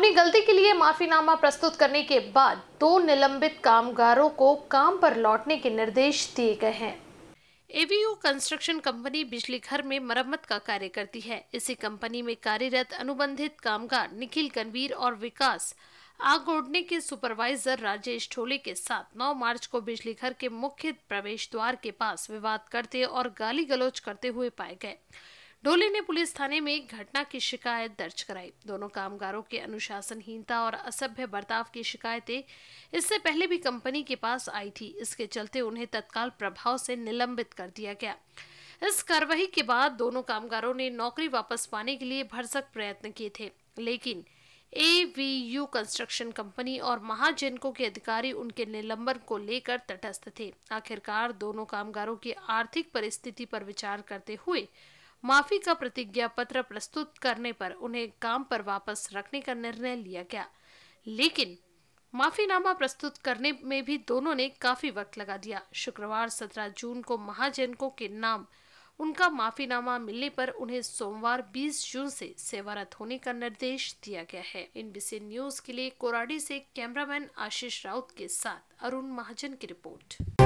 अपनी गलती के लिए माफीनामा प्रस्तुत करने के बाद दो निलंबित कामगारों को काम पर लौटने के निर्देश दिए गए हैं एवीओ कंस्ट्रक्शन कंपनी बिजली घर में मरम्मत का कार्य करती है इसी कंपनी में कार्यरत अनुबंधित कामगार निखिल कनवीर और विकास आग ओढ़ने के सुपरवाइजर राजेश ठोले के साथ 9 मार्च को बिजली घर के मुख्य प्रवेश द्वार के पास विवाद करते और गाली गलौज करते हुए पाए गए डोले ने पुलिस थाने में घटना की शिकायत दर्ज कराई दोनों कामगारों के अनुशासनहीनता और असभ्य बर्ताव की शिकायतें इससे पहले भी कंपनी के पास आई थी इसके चलते उन्हें तत्काल प्रभाव से निलंबित कर दिया गया इस कार्रवाई के बाद दोनों कामगारों ने नौकरी वापस पाने के लिए भरसक प्रयत्न किए थे लेकिन A V U construction company और महाजेनको के अधिकारी उनके निलंबन को लेकर तटस्थ थे आखिरकार दोनों कामगारों की आर्थिक परिस्थिति पर विचार करते हुए माफी का प्रतिज्ञा पत्र प्रस्तुत करने पर उन्हें काम पर वापस रखने का निर्णय लिया गया लेकिन माफीनामा प्रस्तुत करने में भी दोनों ने काफी वक्त लगा दिया शुक्रवार 17 जून को महाजनको के नाम उनका माफीनामा मिलने पर उन्हें सोमवार 20 जून से सेवारत होने का निर्देश दिया गया है इनबीसी न्यूज के लिए कोराडी से कैमरामैन आशीष राउत के साथ अरुण महाजन की रिपोर्ट